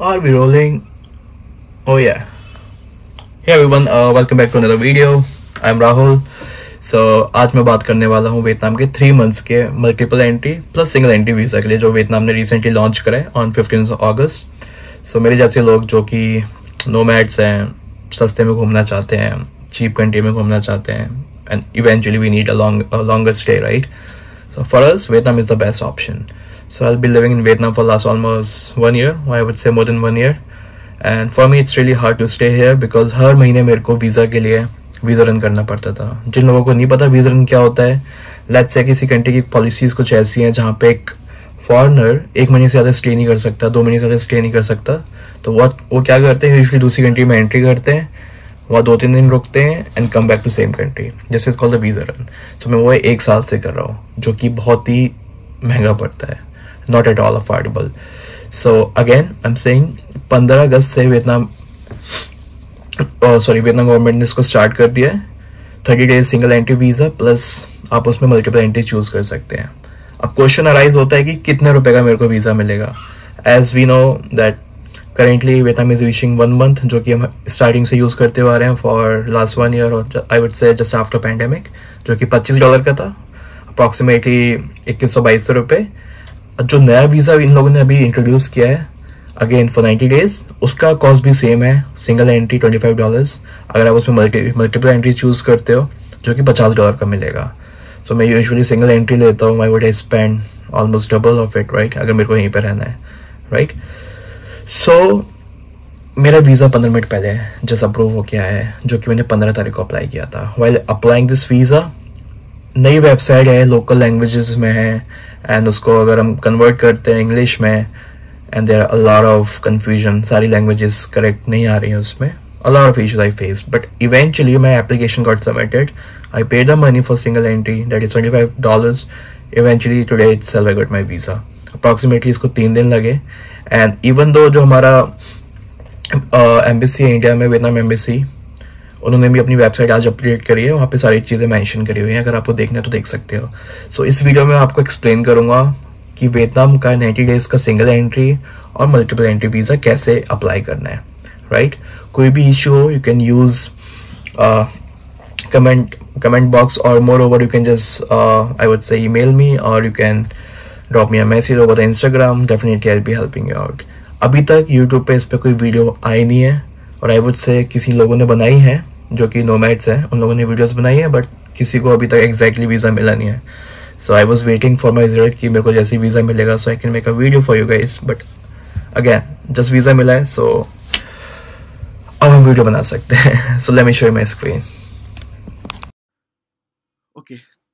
are we rolling oh yeah hey everyone uh, welcome back to another video i'm rahul so so, आज मैं बात करने वाला हूँ वियतनाम के थ्री मंथ्स के multiple entry plus single entry visa के लिए जो वियतनाम ने रिसेंटली लॉन्च करा है ऑन फिफ्टीन अगस्त सो मेरे जैसे लोग जो कि नोमैड्स हैं सस्ते में घूमना चाहते हैं चीप कंट्री में घूमना चाहते हैं and eventually we need a long longer stay right So for us, Vietnam is the best option. So I'll be living in Vietnam for last almost one year, I would say more than one year. And for me, it's really hard to stay here because हर महीने मेरे को visa के लिए visa run करना पड़ता था जिन लोगों को नहीं पता वीज़ा रन क्या होता है लेट्स से किसी कंट्री की पॉलिसीज़ कुछ ऐसी हैं जहाँ पे एक फॉरनर एक महीने से ज़्यादा स्टे नहीं कर सकता दो महीने से ज़्यादा स्टे नहीं कर सकता तो वो वो क्या करते हैं यूजली दूसरी कंट्री में एंट्री करते हैं वहाँ दो तीन दिन रुकते हैं and come back to same country जैसे is call the visa run तो मैं वो एक साल से कर रहा हूँ जो कि बहुत ही महंगा पड़ता है not at all affordable so again I am saying पंद्रह अगस्त से वियतनाम सॉरी वियतनाम गवर्नमेंट ने इसको स्टार्ट कर दिया है thirty days single entry visa plus आप उसमें मल्टीपल एंट्री चूज़ कर सकते हैं अब क्वेश्चन अराइज होता है कि कितने रुपए का मेरे को वीज़ा मिलेगा as we know that currently Vietnam is reaching one month जो कि हम स्टार्टिंग से यूज़ करते हुए आ रहे हैं फॉर लास्ट वन ईयर और I would say just after pandemic जो कि पच्चीस डॉलर का था अप्रॉक्सीमेटली इक्कीस सौ बाईस सौ रुपये जो नया वीज़ा इन लोगों ने अभी इंट्रोड्यूस किया है अगेन फॉर नाइन्टी डेज उसका कॉस्ट भी सेम है single entry twenty five dollars अगर आप उसमें मल्टी मल्टीपल एंट्री चूज़ करते हो जो कि पचास डॉलर का मिलेगा सो so, मैं यूजली सिंगल एंट्री लेता हूँ I would I spend almost double of it right अगर मेरे को यहीं पर रहना है राइट right? सो so, मेरा वीज़ा पंद्रह मिनट पहले जस्ट अप्रूव हो गया है जो कि मैंने पंद्रह तारीख को अप्लाई किया था वेल अप्लाइंग दिस वीज़ा नई वेबसाइट है लोकल लैंग्वेजेस में है एंड उसको अगर हम कन्वर्ट करते हैं इंग्लिश में and there are of confusion सारी लैंग्वेजेस करेक्ट नहीं आ रही हैं उसमें a lot of issues I face but eventually my application got submitted I pay the money for single entry that is twenty five dollar eventually today itself I got my approximately इसको तीन दिन लगे and even though जो हमारा embassy है India में Vietnam embassy उन्होंने भी अपनी वेबसाइट आज अपडेट करी है वहाँ पे सारी चीज़ें मेंशन करी हुई हैं अगर आपको देखना है तो देख सकते हो सो so, इस वीडियो में आपको एक्सप्लेन करूँगा कि वियतनाम का 90 डेज़ का सिंगल एंट्री और मल्टीपल एंट्री वीज़ा कैसे अप्लाई करना है राइट right? कोई भी इशू हो you can use comment comment box और moreover you can just I would say mail me और you can drop me message over Instagram definitely I be helping you out अभी तक YouTube पे इस पर कोई video आई नहीं है और आई वुड से किसी लोगों ने बनाई है जो कि नोमैट्स हैं उन लोगों ने वीडियोस बनाई है बट किसी को अभी तक एग्जैक्टली वीज़ा मिला नहीं है so I was waiting for my result कि मेरे को जैसे वीज़ा मिलेगा so I can make a video for you guys but again just visa मिला है सो so, अब हम वीडियो बना सकते हैं so let me show my screen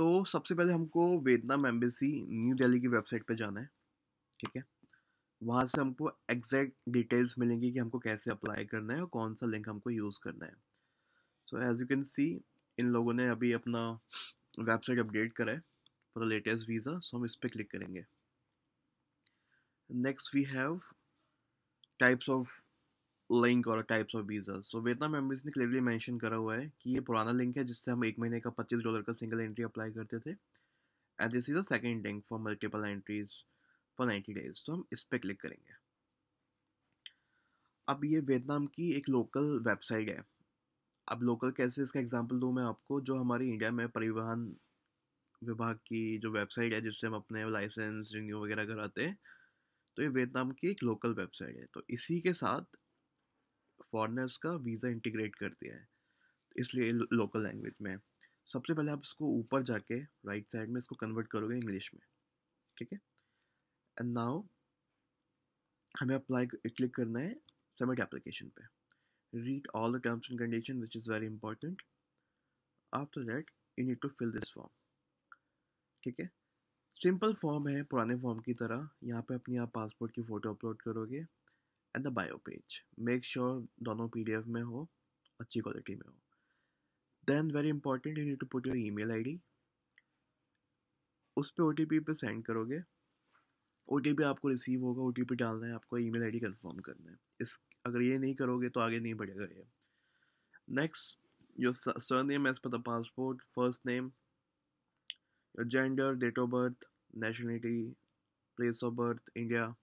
तो सबसे पहले हमको वेतनाम एम्बेसी न्यू दिल्ली की वेबसाइट पर जाना है ठीक है वहाँ से हमको एग्जैक्ट डिटेल्स मिलेंगी कि हमको कैसे अप्लाई करना है और कौन सा लिंक हमको यूज़ करना है so as you can see इन लोगों ने अभी अपना वेबसाइट अपडेट करा है for the latest visa so हम इस पर क्लिक करेंगे next we have types of link और types of visa so Vietnam embassy ने क्लियरली मैंशन करा हुआ है कि ये पुराना लिंक है जिससे हम एक महीने का पच्चीस डॉलर का सिंगल एंट्री अप्लाई करते थे and this is a second link for multiple entries for ninety days तो हम इस पर क्लिक करेंगे अब ये वियतनाम की एक लोकल वेबसाइट है अब लोकल कैसे इसका एग्जाम्पल दूँ मैं आपको जो हमारे इंडिया में परिवहन विभाग की जो वेबसाइट है जिससे हम अपने लाइसेंस रिन्यू वगैरह कराते हैं तो ये वियतनाम की एक लोकल वेबसाइट है तो इसी के साथ फॉरनर्स का वीज़ा इंटीग्रेट कर दिया है इसलिए लोकल लैंग्वेज में सबसे पहले आप इसको ऊपर जाके राइट साइड में इसको कन्वर्ट करोगे इंग्लिश में ठीक है एंड नाउ हमें अप्लाई क्लिक करना है सबमिट एप्लीकेशन पे read all the terms and condition which is very important after that you need to fill this form ठीक है सिंपल फॉर्म है पुराने फॉर्म की तरह यहाँ पे अपनी आप पासपोर्ट की फ़ोटो अपलोड करोगे and the bio page make sure दोनों पी डी एफ में हो अच्छी क्वालिटी में हो then very important you need to put your email I D उस पर ओ टी पी पर सेंड करोगे ओ टी पी आपको रिसीव होगा ओ टी पी डालना है आपको email I D confirm करना है इस अगर ये नहीं करोगे तो आगे नहीं बढ़ेगा ये next your surname as per the passport first name your gender date of birth nationality place of birth India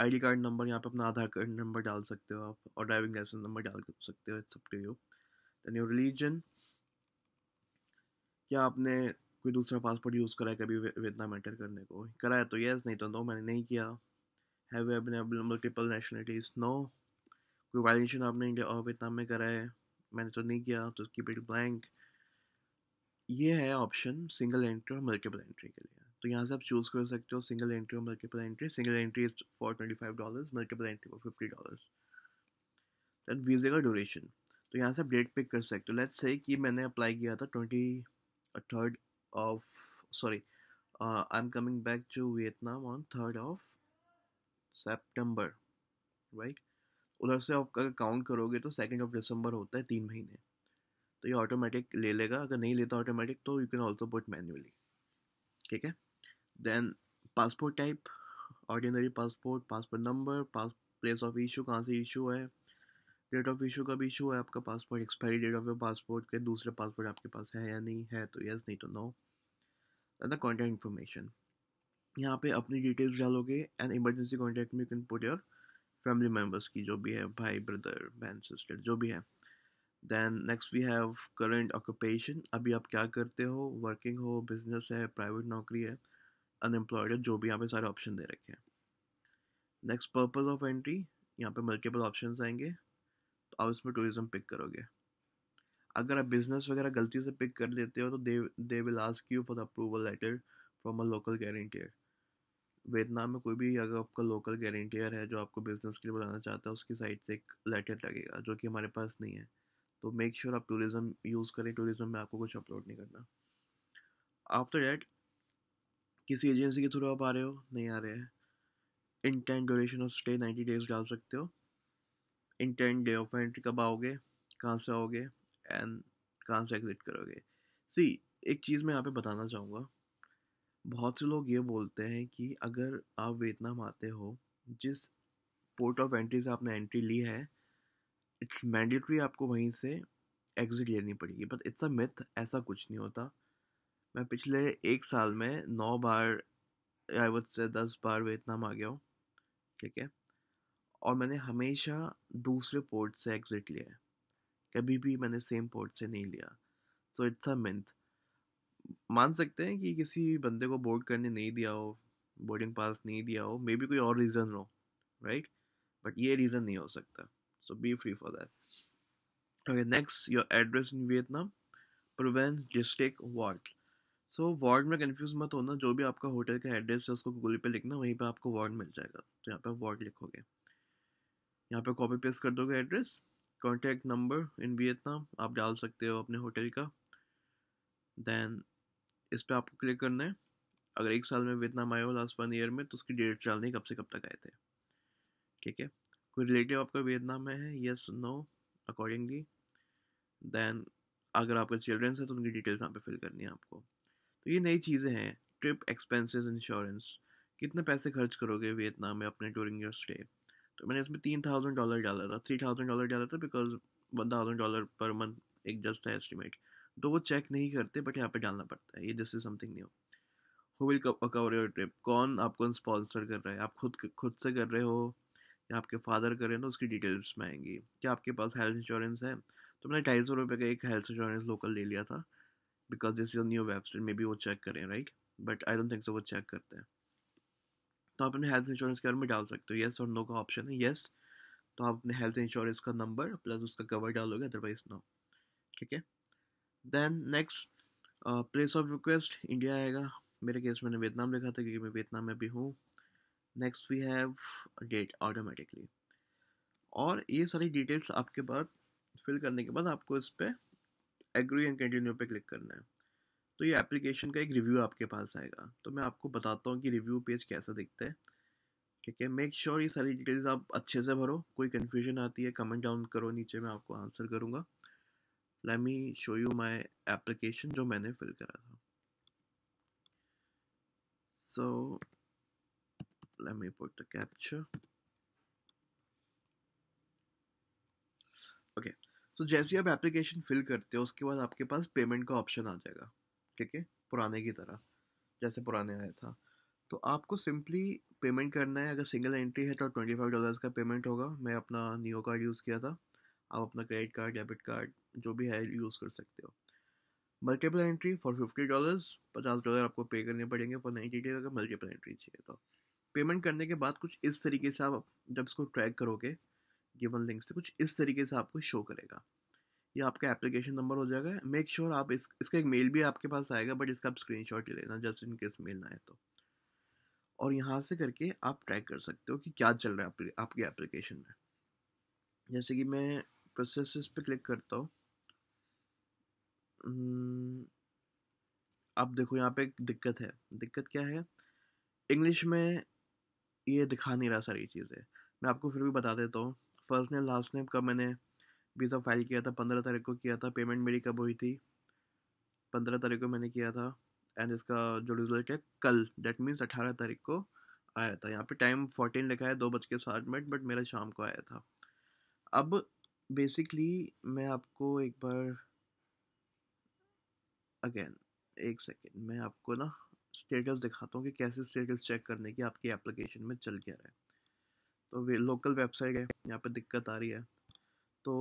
ID card number यहाँ पे अपना आधार कार्ड नंबर डाल सकते हो आप और ड्राइविंग लाइसेंस नंबर डाल सकते हो it's up to you then your religion क्या आपने कोई दूसरा पासपोर्ट यूज़ करा है कभी वेतना मैटर करने को कराया तो यस नहीं तो नो मैंने नहीं किया हैव मल्टीपल नेशनलिटीज नो कोई वायलेशन आपने इंडिया और oh, वियतनाम में करा है मैंने तो नहीं किया तो कीप इट ब्लैंक ये है ऑप्शन सिंगल एंट्री और मल्टीपल एंट्री के लिए तो यहाँ से आप चूज़ कर सकते हो सिंगल एंट्री और multiple entry single entry is for twenty five dollars multiple entry for fifty dollars than वीज़े का ड्यूरेशन तो यहाँ से आप डेट पिक कर सकते हो लेट्स से कि मैंने अप्लाई किया था twenty third of sorry I am coming back to Vietnam on third of September right उधर से आप अगर काउंट करोगे तो सेकेंड ऑफ दिसंबर होता है तीन महीने तो ये ऑटोमेटिक ले लेगा अगर नहीं लेता ऑटोमेटिक तो you can also put manually ठीक है then passport type ordinary passport passport number pass place of issue कहाँ से इशू है डेट ऑफ इशू का भी इशू है आपका passport expiry date of your passport के दूसरे पासपोर्ट आपके पास है या नहीं है तो यस नहीं तो नो द कॉन्टैक्ट इन्फॉर्मेशन यहाँ पे अपनी डिटेल्स डालोगे एंड इमरजेंसी कॉन्टैक्ट में you can put your family members की जो भी है भाई ब्रदर बहन सिस्टर जो भी है then next we have current occupation अभी आप क्या करते हो वर्किंग हो बिजनेस है प्राइवेट नौकरी है अनएम्प्लॉयड है जो भी यहाँ पे सारे ऑप्शन दे रखे हैं नेक्स्ट पर्पज़ ऑफ एंट्री यहाँ पे मल्टीपल ऑप्शन आएंगे तो आप इसमें टूरिज़म पिक करोगे अगर आप बिजनेस वगैरह गलती से पिक कर लेते हो तो they they will ask you for the approval letter from a local guarantor Vietnam में कोई भी अगर आपका लोकल गारंटियर है जो आपको बिज़नेस के लिए बुलाना चाहता है उसकी साइड से एक लेटर लगेगा जो कि हमारे पास नहीं है तो मेक श्योर आप टूरिज़म यूज़ करें टूरिज़म में आपको कुछ अपलोड नहीं करना आफ्टर डैट किसी एजेंसी के थ्रू आप आ रहे हो नहीं आ रहे हैं intended duration of stay ninety days डाल सकते हो intended day of entry कब आओगे कहाँ से आओगे एंड कहाँ से एग्जिट करोगे सी एक चीज़ मैं यहाँ पे बताना चाहूँगा बहुत से लोग ये बोलते हैं कि अगर आप वियतनाम आते हो जिस पोर्ट ऑफ एंट्री से आपने एंट्री ली है इट्स मैंडेटरी आपको वहीं से एग्ज़िट लेनी पड़ेगी बट इट्स अ मिथ ऐसा कुछ नहीं होता मैं पिछले एक साल में नौ बार आई वुड से दस बार वियतनाम आ गया हूँ ठीक है और मैंने हमेशा दूसरे पोर्ट से एग्ज़िट लिया है कभी भी मैंने सेम पोर्ट से नहीं लिया सो इट्स अ मिंथ मान सकते हैं कि किसी बंदे को बोर्ड करने नहीं दिया हो बोर्डिंग पास नहीं दिया हो मे बी कोई और रीज़न हो राइट बट ये रीज़न नहीं हो सकता so be free for that okay next your address in Vietnam province district what so so, ward में कन्फ्यूज मत होना जो भी आपका होटल का एड्रेस है उसको गूगल पे लिखना वहीं पे आपको वार्ड मिल जाएगा तो यहाँ पे वार्ड लिखोगे यहाँ पे कॉपी पेस्ट कर दोगे address contact number in Vietnam आप डाल सकते हो अपने होटल का देन इस पर आपको क्लिक करना है अगर एक साल में वियतनाम आए हो लास्ट वन ईयर में तो उसकी डेट डालनी कब से कब तक आए थे ठीक है कोई रिलेटिव आपका वियतनाम में है येस नो अकॉर्डिंगली देन अगर आपके चिल्ड्रेंस है तो उनकी डिटेल्स यहाँ पे फिल करनी है आपको तो ये नई चीज़ें हैं ट्रिप एक्सपेंसेस इंश्योरेंस कितने पैसे खर्च करोगे वियतनाम में अपने ड्यूरिंग योर स्टे तो मैंने इसमें तीन थाउजेंड डॉलर डाला था थ्री थाउजेंड डॉलर डाला था because one thousand dollar per month एक जस्ट था एस्टिमेट तो वो चेक नहीं करते बट यहाँ पे डालना पड़ता है ये this is something new who will cover your trip कौन आपको स्पॉन्सर कर रहा है आप खुद खुद से कर रहे हो या आपके फादर कर रहे हैं तो उसकी डिटेल्स में आएंगी क्या आपके पास हेल्थ इंश्योरेंस है तो मैंने ढाई सौ रुपये का एक हेल्थ इंश्योरेंस लोकल ले लिया था because this is new website maybe वो चेक करें right but I don't think so वो चेक करते हैं तो आप अपने हेल्थ इंश्योरेंस के बारे में डाल सकते हो येस और नो का ऑप्शन है येस तो आप अपने हेल्थ इंश्योरेंस का नंबर प्लस उसका कवर डालोगे अदरवाइज नो ठीक है then next place of request India आएगा मेरे केस मैंने वियतनाम लिखा था क्योंकि मैं वियतनाम में भी हूँ next we have date automatically और ये सारी डिटेल्स आपके बाद फिल करने के बाद आपको इस पर एग्री एंड कंटिन्यू पे क्लिक करना है तो ये एप्लीकेशन का एक रिव्यू आपके पास आएगा तो मैं आपको बताता हूँ कि रिव्यू पेज कैसा दिखता है ठीक है मेक श्योर ये सारी डिटेल्स आप अच्छे से भरो कोई कन्फ्यूजन आती है कमेंट डाउन करो नीचे मैं आपको आंसर करूँगा let me show you my application जो मैंने फिल करा था so let me put the capture okay तो जैसे आप एप्लीकेशन फिल करते हो उसके बाद आपके पास पेमेंट का ऑप्शन आ जाएगा ठीक है पुराने की तरह जैसे पुराने आया था तो आपको सिंपली पेमेंट करना है अगर सिंगल एंट्री है तो ट्वेंटी फाइव डॉलर्स का पेमेंट होगा मैं अपना नियो कार्ड यूज़ किया था आप अपना क्रेडिट कार्ड डेबिट कार्ड जो भी है यूज़ कर सकते हो multiple entry for fifty dollars पचास डॉलर आपको पे करने पड़ेंगे फॉर नाइन्टी डे अगर मल्टीपल एंट्री चाहिए तो पेमेंट करने के बाद कुछ इस तरीके से आप जब इसको ट्रैक करोगे गिवन लिंक से कुछ इस तरीके से आपको शो करेगा ये आपका एप्लीकेशन नंबर हो जाएगा मेक श्योर sure आप इस इसका एक मेल भी आपके पास आएगा बट इसका आप स्क्रीन शॉट लेना जस्ट इन केस मेल ना आए तो और यहाँ से करके आप ट्रैक कर सकते हो कि क्या चल रहा है आपके एप्लीकेशन में जैसे कि मैं प्रोसेस पे क्लिक करता हूँ आप हम्म, देखो यहाँ पे एक दिक्कत है दिक्कत क्या है इंग्लिश में ये दिखा नहीं रहा सारी चीज़ें मैं आपको फिर भी बता देता हूँ फर्स्ट नेम लास्ट नेम कब मैंने वीज़ा फाइल तो किया था पंद्रह तारीख को किया था पेमेंट मेरी कब हुई थी पंद्रह तारीख को मैंने किया था एंड इसका जो रिजल्ट है कल डेट मीन्स अठारह तारीख को आया था यहाँ पे टाइम फोर्टीन लिखा है दो बज के साठ मिनट बट मेरा शाम को आया था अब बेसिकली मैं आपको एक बार अगेन एक सेकेंड मैं आपको ना स्टेटस दिखाता हूँ कि कैसे स्टेटस चेक करने की आपकी एप्लीकेशन में चल क्या रहा है तो वे लोकल वेबसाइट है यहाँ पर दिक्कत आ रही है तो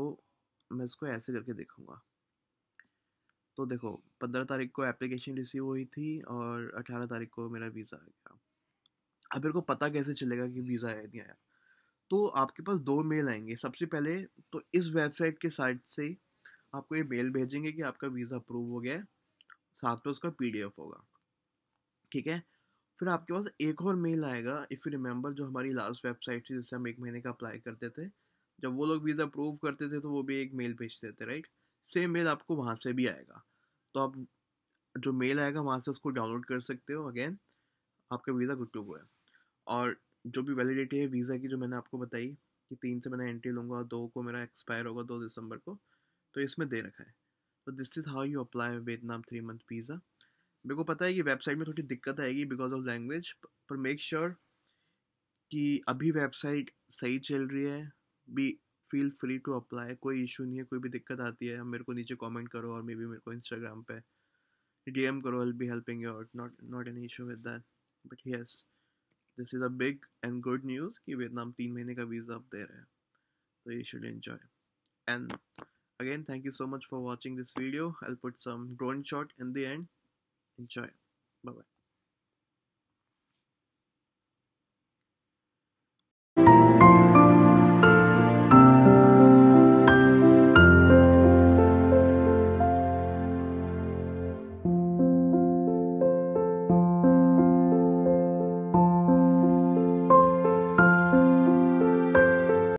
मैं इसको ऐसे करके देखूँगा तो देखो पंद्रह तारीख को एप्लीकेशन रिसीव हुई थी और अठारह तारीख को मेरा वीज़ा आ गया अब मेरे को पता कैसे चलेगा कि वीज़ा आया नहीं आया तो आपके पास दो मेल आएंगे सबसे पहले तो इस वेबसाइट के साइट से आपको ये मेल भेजेंगे कि आपका वीज़ा अप्रूव हो गया साथ में उसका पी होगा ठीक है फिर आपके पास एक और मेल आएगा इफ़ यू रिमेंबर जो हमारी लास्ट वेबसाइट थी जिससे हम एक महीने का अप्लाई करते थे जब वो लोग वीज़ा अप्रूव करते थे तो वो भी एक मेल भेजते थे राइट सेम मेल आपको वहाँ से भी आएगा तो आप जो मेल आएगा वहाँ से उसको डाउनलोड कर सकते हो अगेन आपका वीज़ा गुड टू गो है और जो भी वैलिडिटी है वीज़ा की जो मैंने आपको बताई कि तीन से मैंने एंट्री लूँगा दो को मेरा एक्सपायर होगा दो दिसंबर को तो इसमें दे रखा है तो this is how you apply with three month visa मेरे को पता है कि वेबसाइट में थोड़ी दिक्कत आएगी बिकॉज ऑफ लैंग्वेज पर मेक श्योर sure कि अभी वेबसाइट सही चल रही है be feel free to apply कोई इशू नहीं है कोई भी दिक्कत आती है मेरे को नीचे कमेंट करो और मे बी मेरे को इंस्टाग्राम पे एम करो will be helping you not not any issue with that but yes this is a big and good news कि वियतनाम तीन महीने का वीज़ा आप दे रहे हैं तो you should enjoy and again thank you so much for watching this video I put some drone shot in the end Enjoy. Bye bye.